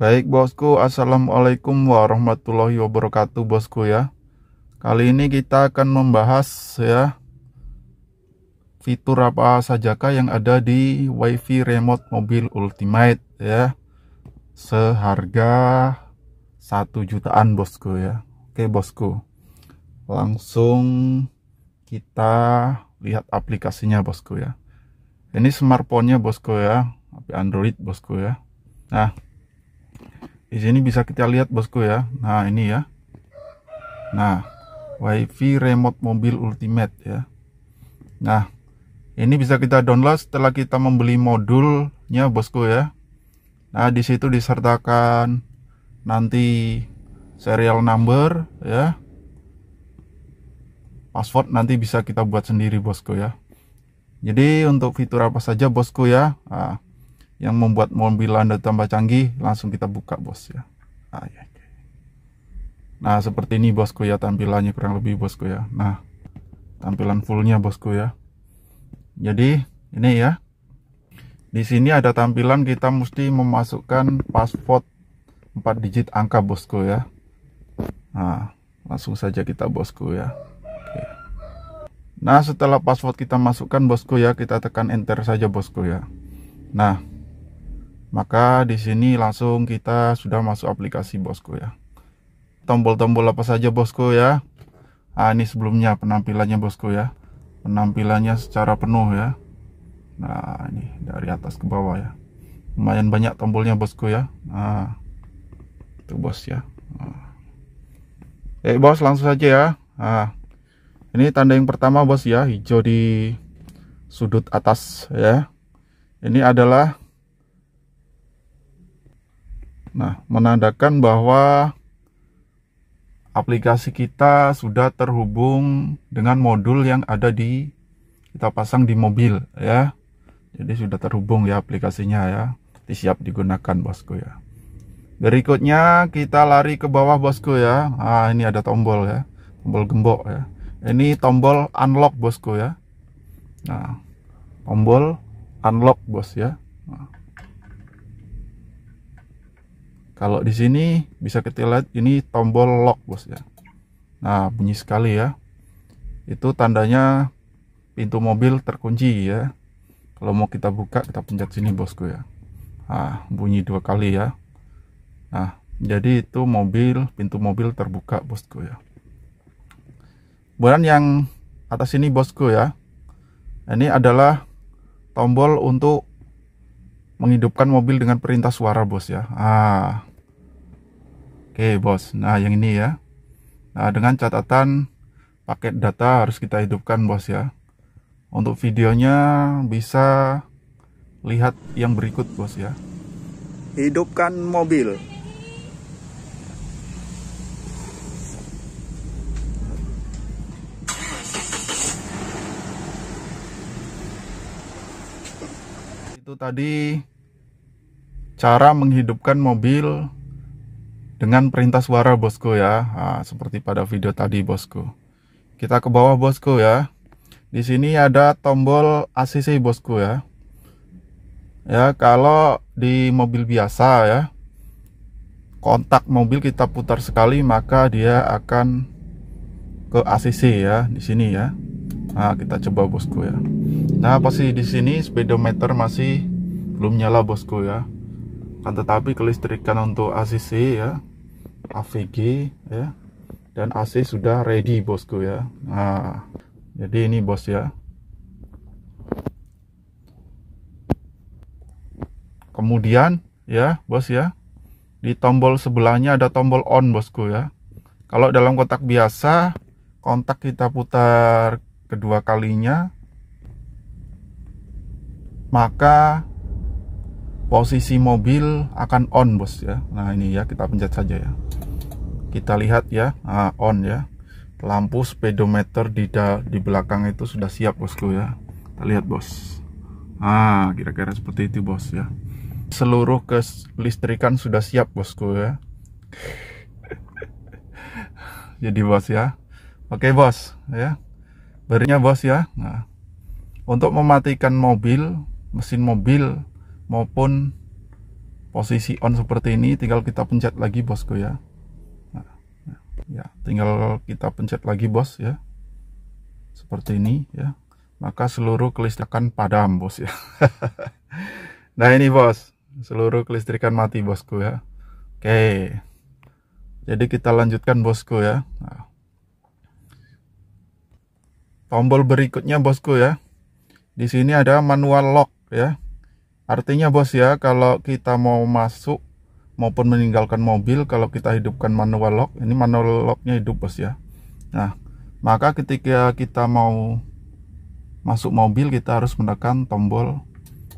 Baik bosku, Assalamualaikum warahmatullahi wabarakatuh bosku ya Kali ini kita akan membahas ya Fitur apa sajakah yang ada di wifi remote mobil ultimate ya Seharga satu jutaan bosku ya Oke bosku Langsung kita lihat aplikasinya bosku ya Ini smartphone-nya bosku ya Android bosku ya Nah di sini bisa kita lihat bosku ya nah ini ya nah wifi remote mobil ultimate ya nah ini bisa kita download setelah kita membeli modulnya bosku ya nah di situ disertakan nanti serial number ya password nanti bisa kita buat sendiri bosku ya jadi untuk fitur apa saja bosku ya nah, yang membuat mobil Anda tambah canggih, langsung kita buka bos ya. Ah, iya, iya. Nah, seperti ini bosku ya tampilannya kurang lebih bosku ya. Nah, tampilan fullnya bosku ya. Jadi, ini ya. Di sini ada tampilan kita mesti memasukkan password 4 digit angka bosku ya. Nah, langsung saja kita bosku ya. Oke. Nah, setelah password kita masukkan bosku ya, kita tekan enter saja bosku ya. Nah, maka di sini langsung kita sudah masuk aplikasi bosku ya tombol-tombol apa saja bosku ya nah, ini sebelumnya penampilannya bosku ya penampilannya secara penuh ya nah ini dari atas ke bawah ya lumayan banyak tombolnya bosku ya nah itu bos ya nah. eh bos langsung saja ya nah ini tanda yang pertama bos ya hijau di sudut atas ya ini adalah Nah, menandakan bahwa aplikasi kita sudah terhubung dengan modul yang ada di kita pasang di mobil ya. Jadi sudah terhubung ya aplikasinya ya. Siap digunakan bosku ya. Berikutnya kita lari ke bawah bosku ya. Ah ini ada tombol ya. Tombol gembok ya. Ini tombol unlock bosku ya. Nah, tombol unlock bos ya. Nah. Kalau di sini bisa kita lihat ini tombol lock bos ya. Nah bunyi sekali ya. Itu tandanya pintu mobil terkunci ya. Kalau mau kita buka kita pencet sini bosku ya. Ah bunyi dua kali ya. Nah jadi itu mobil pintu mobil terbuka bosku ya. Kemudian yang atas ini bosku ya. Ini adalah tombol untuk menghidupkan mobil dengan perintah suara bos ya. Ah, Oke bos nah yang ini ya nah dengan catatan paket data harus kita hidupkan bos ya untuk videonya bisa lihat yang berikut bos ya hidupkan mobil itu tadi cara menghidupkan mobil dengan perintah suara bosku ya nah, seperti pada video tadi bosku kita ke bawah bosku ya di sini ada tombol ACC bosku ya ya kalau di mobil biasa ya kontak mobil kita putar sekali maka dia akan ke ACC ya di sini ya nah kita coba bosku ya nah pasti di sini speedometer masih belum nyala bosku ya kan tetapi kelistrikan untuk ACC ya AVG ya dan AC sudah ready bosku ya nah jadi ini bos ya kemudian ya bos ya di tombol sebelahnya ada tombol on bosku ya kalau dalam kotak biasa kontak kita putar kedua kalinya maka posisi mobil akan on bos ya nah ini ya kita pencet saja ya kita lihat ya nah, on ya lampu speedometer di da, di belakang itu sudah siap bosku ya kita lihat bos ah kira-kira seperti itu bos ya seluruh kelistrikan sudah siap bosku ya jadi bos ya oke bos ya berinya bos ya nah, untuk mematikan mobil mesin mobil maupun posisi on seperti ini tinggal kita pencet lagi bosku ya ya tinggal kita pencet lagi bos ya seperti ini ya maka seluruh kelistrikan padam bos ya nah ini bos seluruh kelistrikan mati bosku ya oke jadi kita lanjutkan bosku ya nah. tombol berikutnya bosku ya di sini ada manual lock ya artinya bos ya kalau kita mau masuk maupun meninggalkan mobil kalau kita hidupkan manual lock ini manual locknya hidup bos ya nah maka ketika kita mau masuk mobil kita harus menekan tombol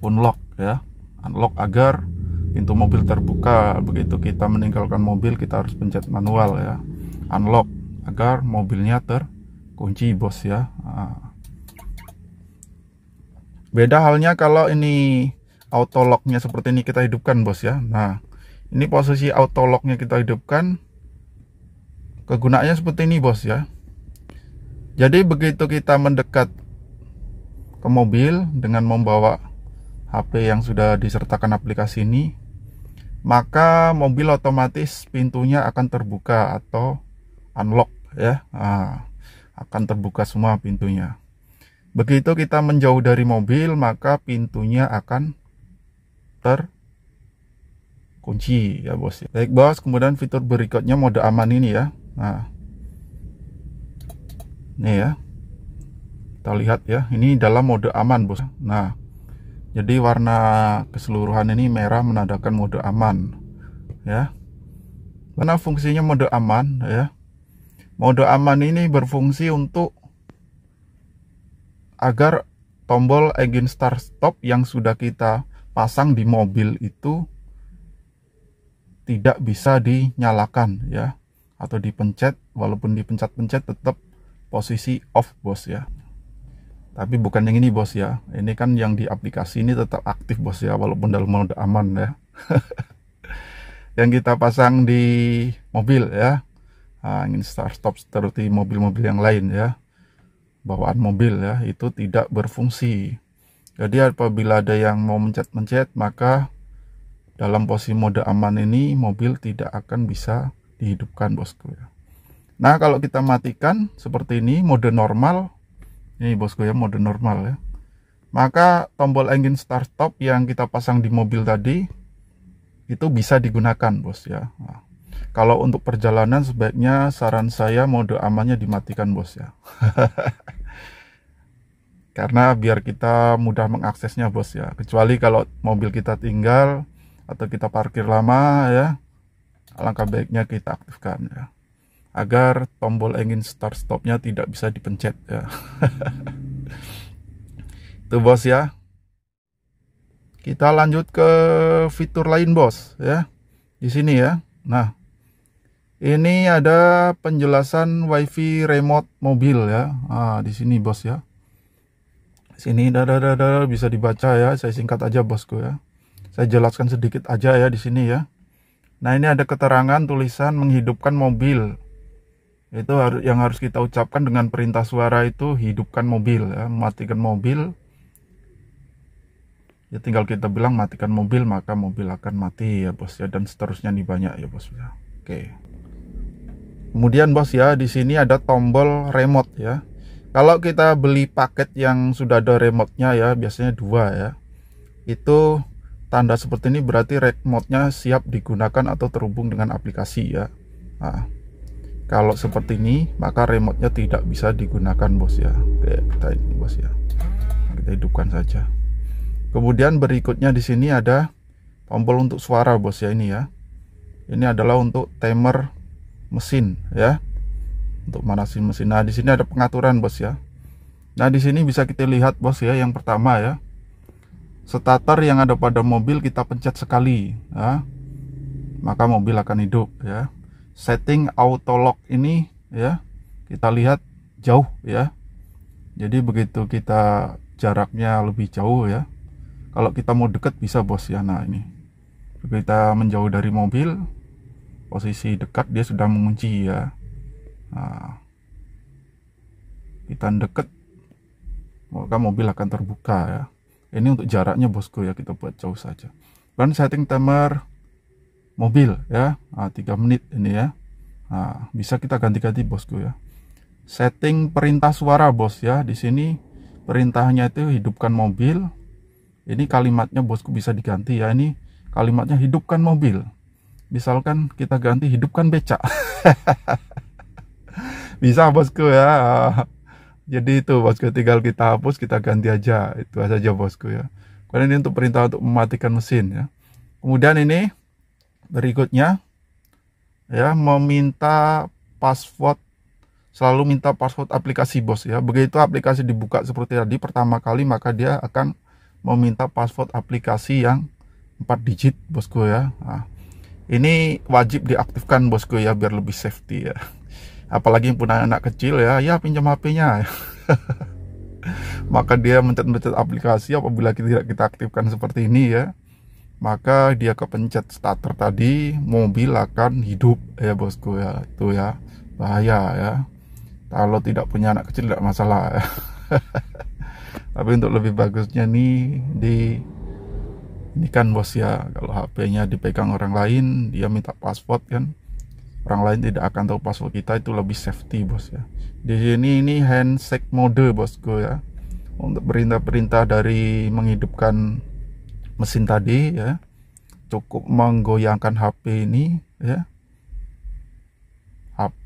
unlock ya unlock agar pintu mobil terbuka begitu kita meninggalkan mobil kita harus pencet manual ya unlock agar mobilnya terkunci bos ya ah. beda halnya kalau ini auto locknya seperti ini kita hidupkan bos ya nah ini posisi auto nya kita hidupkan kegunaannya seperti ini bos ya jadi begitu kita mendekat ke mobil dengan membawa HP yang sudah disertakan aplikasi ini maka mobil otomatis pintunya akan terbuka atau unlock ya nah, akan terbuka semua pintunya begitu kita menjauh dari mobil maka pintunya akan ter kunci ya bos ya baik bos kemudian fitur berikutnya mode aman ini ya nah ini ya kita lihat ya ini dalam mode aman bos nah jadi warna keseluruhan ini merah menandakan mode aman ya karena fungsinya mode aman ya mode aman ini berfungsi untuk agar tombol engine start stop yang sudah kita pasang di mobil itu tidak bisa dinyalakan ya atau dipencet walaupun dipencet-pencet tetap posisi off bos ya tapi bukan yang ini bos ya ini kan yang di aplikasi ini tetap aktif bos ya walaupun dalam mode aman ya yang kita pasang di mobil ya angin start stop seperti mobil-mobil yang lain ya bawaan mobil ya itu tidak berfungsi jadi apabila ada yang mau mencet-mencet maka dalam posisi mode aman ini mobil tidak akan bisa dihidupkan bosku ya. Nah kalau kita matikan seperti ini mode normal ini bosku ya mode normal ya maka tombol engine start stop yang kita pasang di mobil tadi itu bisa digunakan bos ya nah, kalau untuk perjalanan sebaiknya saran saya mode amannya dimatikan bos ya karena biar kita mudah mengaksesnya bos ya kecuali kalau mobil kita tinggal atau kita parkir lama ya alangkah baiknya kita aktifkan ya agar tombol engine start stopnya tidak bisa dipencet ya itu bos ya kita lanjut ke fitur lain bos ya di sini ya nah ini ada penjelasan wifi remote mobil ya nah, di sini bos ya sini dadadada bisa dibaca ya saya singkat aja bosku ya saya jelaskan sedikit aja ya di sini ya. Nah, ini ada keterangan tulisan menghidupkan mobil. Itu yang harus kita ucapkan dengan perintah suara itu hidupkan mobil ya, matikan mobil. Ya tinggal kita bilang matikan mobil maka mobil akan mati ya bos ya dan seterusnya nih banyak ya bos ya. Oke. Kemudian bos ya di sini ada tombol remote ya. Kalau kita beli paket yang sudah ada remote-nya ya biasanya dua ya. Itu tanda seperti ini berarti rate nya siap digunakan atau terhubung dengan aplikasi ya nah, kalau seperti ini maka remote-nya tidak bisa digunakan bos ya oke kita ini bos ya nah, kita hidupkan saja kemudian berikutnya di sini ada tombol untuk suara bos ya ini ya ini adalah untuk timer mesin ya untuk manasin mesin nah di sini ada pengaturan bos ya nah di sini bisa kita lihat bos ya yang pertama ya Stator yang ada pada mobil kita pencet sekali ya maka mobil akan hidup ya setting auto lock ini ya kita lihat jauh ya jadi begitu kita jaraknya lebih jauh ya kalau kita mau dekat bisa bos ya nah ini kita menjauh dari mobil posisi dekat dia sudah mengunci ya nah, kita dekat, maka mobil akan terbuka ya ini untuk jaraknya bosku ya kita buat jauh saja dan setting timer mobil ya nah, 3 menit ini ya nah, bisa kita ganti-ganti bosku ya setting perintah suara bos ya di sini perintahnya itu hidupkan mobil ini kalimatnya bosku bisa diganti ya ini kalimatnya hidupkan mobil misalkan kita ganti hidupkan becak bisa bosku ya ah jadi itu bosku tinggal kita hapus kita ganti aja itu saja bosku ya kemudian ini untuk perintah untuk mematikan mesin ya kemudian ini berikutnya ya meminta password selalu minta password aplikasi bos ya begitu aplikasi dibuka seperti tadi pertama kali maka dia akan meminta password aplikasi yang 4 digit bosku ya nah, ini wajib diaktifkan bosku ya biar lebih safety ya apalagi yang punya anak kecil ya ya pinjam HP-nya maka dia mencet-mencet aplikasi apabila kita tidak kita aktifkan seperti ini ya maka dia kepencet starter tadi mobil akan hidup ya bosku ya itu ya bahaya ya kalau tidak punya anak kecil tidak masalah ya. tapi untuk lebih bagusnya nih di ini kan bos ya kalau HP-nya dipegang orang lain dia minta password kan orang lain tidak akan tahu password kita itu lebih safety bos ya di sini ini handshake mode bosku ya untuk perintah-perintah dari menghidupkan mesin tadi ya cukup menggoyangkan HP ini ya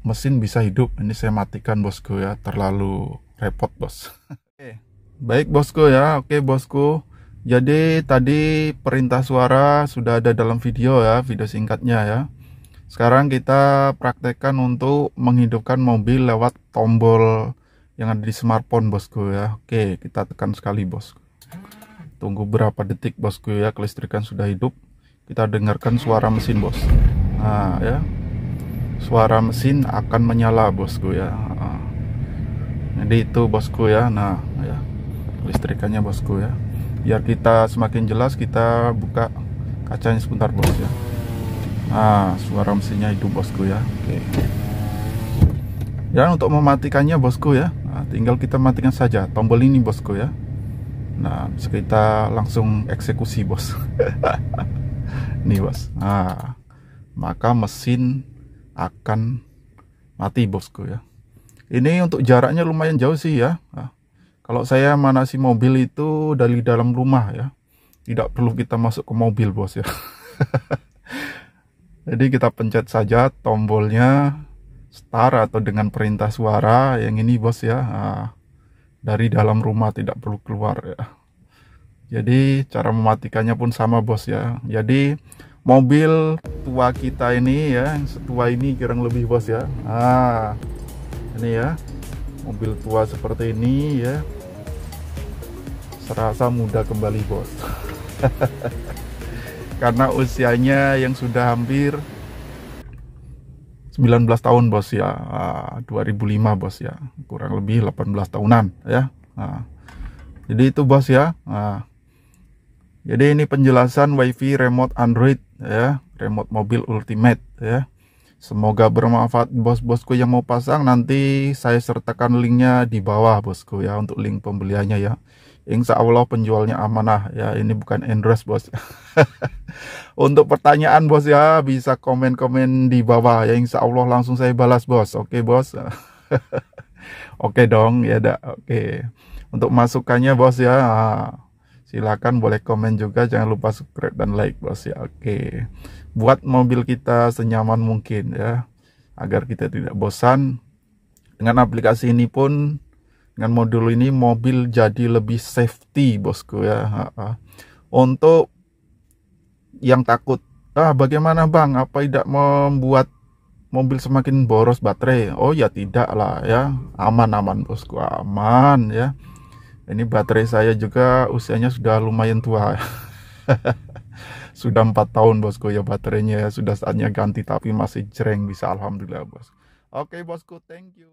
mesin bisa hidup ini saya matikan bosku ya terlalu repot bos oke baik bosku ya oke bosku jadi tadi perintah suara sudah ada dalam video ya video singkatnya ya sekarang kita praktekkan untuk menghidupkan mobil lewat tombol yang ada di smartphone bosku ya. Oke, kita tekan sekali bos Tunggu berapa detik bosku ya, kelistrikan sudah hidup. Kita dengarkan suara mesin bos. Nah ya, suara mesin akan menyala bosku ya. Jadi itu bosku ya. Nah ya, kelistrikannya bosku ya. Biar kita semakin jelas kita buka kacanya sebentar bos ya ah suara mesinnya hidup bosku ya oke okay. Ya, dan untuk mematikannya bosku ya nah, tinggal kita matikan saja tombol ini bosku ya nah bisa kita langsung eksekusi bos nih bos ah maka mesin akan mati bosku ya ini untuk jaraknya lumayan jauh sih ya nah, kalau saya manasi mobil itu dari dalam rumah ya tidak perlu kita masuk ke mobil bos ya Jadi kita pencet saja tombolnya start atau dengan perintah suara yang ini bos ya. Nah, dari dalam rumah tidak perlu keluar ya. Jadi cara mematikannya pun sama bos ya. Jadi mobil tua kita ini ya, yang setua ini kurang lebih bos ya. Nah, ini ya. Mobil tua seperti ini ya. Serasa muda kembali bos. karena usianya yang sudah hampir 19 tahun bos ya 2005 ah, bos ya kurang lebih 18 tahunan ya nah, jadi itu bos ya nah, jadi ini penjelasan wifi remote android ya remote mobil ultimate ya semoga bermanfaat bos-bosku yang mau pasang nanti saya sertakan linknya di bawah bosku ya untuk link pembeliannya ya Insya Allah penjualnya amanah ya ini bukan endorse bos untuk pertanyaan bos ya bisa komen-komen di bawah ya Insya Allah langsung saya balas bos oke bos oke dong ya dak oke untuk masukannya bos ya silakan boleh komen juga jangan lupa subscribe dan like bos ya oke buat mobil kita senyaman mungkin ya agar kita tidak bosan dengan aplikasi ini pun dengan modul ini mobil jadi lebih safety bosku ya. Untuk yang takut, ah bagaimana bang? Apa tidak membuat mobil semakin boros baterai? Oh ya tidak lah ya, aman-aman bosku, aman ya. Ini baterai saya juga usianya sudah lumayan tua. Ya. sudah empat tahun bosku ya baterainya sudah saatnya ganti tapi masih jreng bisa alhamdulillah bos. Oke bosku, thank you.